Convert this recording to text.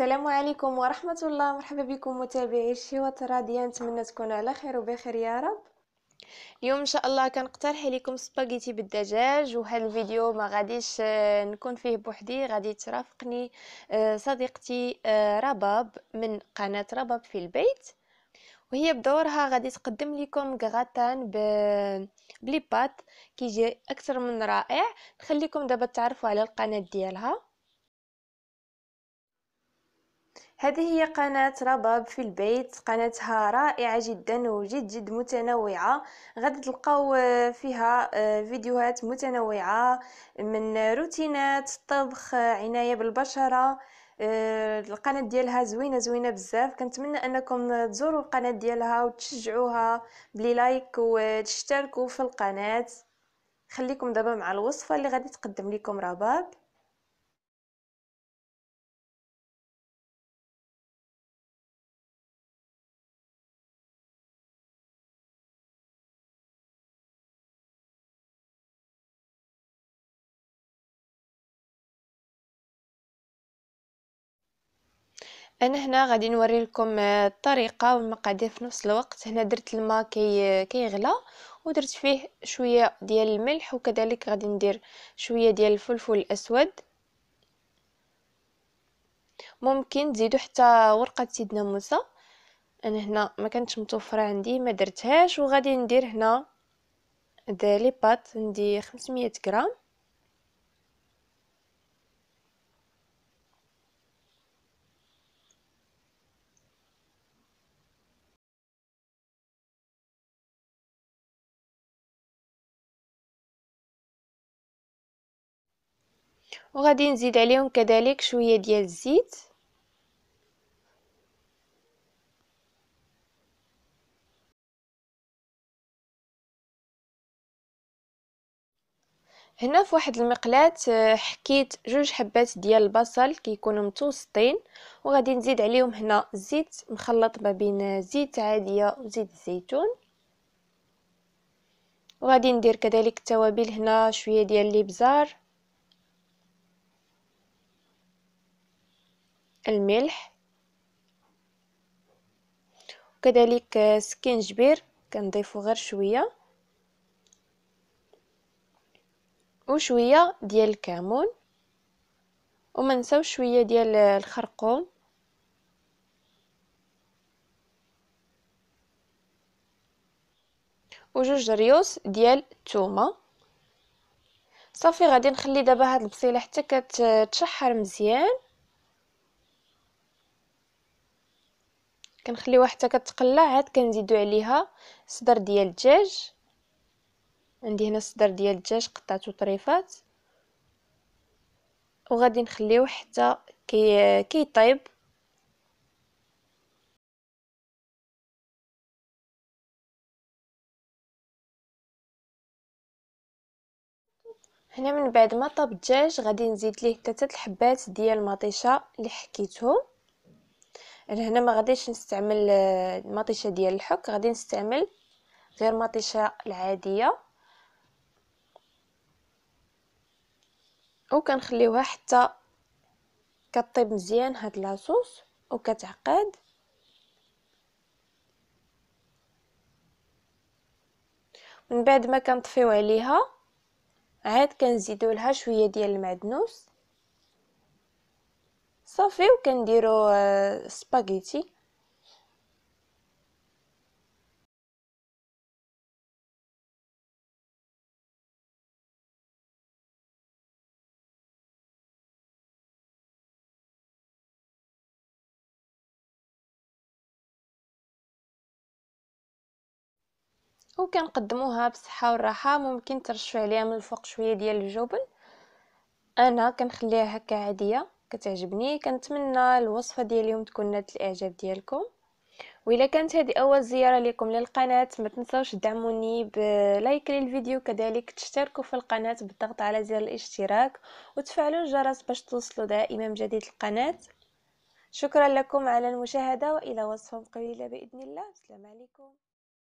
السلام عليكم ورحمة الله مرحبا بكم متابعي الشيوة الراضية نتمنى تكونوا على خير وبخير يا رب اليوم ان شاء الله كنقترح لكم سباغيتي بالدجاج وهذا الفيديو ما غاديش آه، نكون فيه بوحدي غادي ترافقني آه، صديقتي آه، رباب من قناة رباب في البيت وهي بدورها غادي تقدم لكم غراتان بليبات كيجي اكثر من رائع نخليكم دابا تعرفوا على القناه ديالها هذه هي قناة رباب في البيت قناتها رائعة جدا وجد جد متنوعة غادي تلقاو آه، فيها آه، فيديوهات متنوعة من روتينات طبخ آه، عناية بالبشرة القناة ديالها زوينة زوينة بزاف كنتمنى انكم تزوروا القناة ديالها وتشجعوها بلي لايك وتشتركوا في القناة خليكم دابا مع الوصفة اللي غادي تقدم لكم رباب انا هنا غادي نوري لكم آه، الطريقه والمقادير في نفس الوقت هنا درت الماء كي كيغلى ودرت فيه شويه ديال الملح وكذلك غادي ندير شويه ديال الفلفل الاسود ممكن تزيدوا حتى ورقه سيدنا موسى انا هنا ما كانتش متوفره عندي ما درتهاش وغادي ندير هنا لي بات عندي 500 غرام وغادي نزيد عليهم كذلك شويه ديال الزيت هنا في واحد المقلاة آه، حكيت جوج حبات ديال البصل كيكونوا متوسطين وغادي نزيد عليهم هنا زيت مخلط ما بين زيت عاديه وزيت الزيتون وغادي ندير كذلك التوابل هنا شويه ديال الابزار الملح وكذلك سكينجبير كنضيفو غير شويه وشويه ديال الكمون وما شويه ديال الخرقوم وجوج ريوس ديال الثومه صافي غادي نخلي دابا هاد البصيله حتى كتشحر مزيان كنخليوها حتى كتقلى عاد كنزيدو عليها صدر ديال الدجاج عندي هنا صدر ديال الدجاج قطعته طريفات وغادي نخليوه حتى كي كيطيب هنا من بعد ما طاب الدجاج غادي نزيد ليه ثلاثه الحبات ديال المطيشه اللي حكيتهم لهنا ما غاديش نستعمل المطيشه ديال الحك غادي نستعمل غير مطيشه العاديه وكنخليوها حتى كطيب مزيان هاد لاصوص وكتعقد من بعد ما كنطفيو عليها عاد كنزيدو لها شويه ديال المعدنوس صافي وكنديرو آه، سباغيتي وكنقدموها بصحه والراحه ممكن ترشوا عليها من الفوق شويه ديال الجبن انا كنخليها هكا عاديه كتعجبني كنتمنى الوصفه ديال اليوم تكون نالت الاعجاب ديالكم وإلا كانت هذه أول زيارة لكم للقناة ما تنساوش دعموني بلايك للفيديو كذلك تشتركوا في القناة بالضغط على زر الاشتراك وتفعلوا الجرس باش توصلوا دائما جديد القناة شكرا لكم على المشاهدة وإلى وصفة قليلة بإذن الله السلام عليكم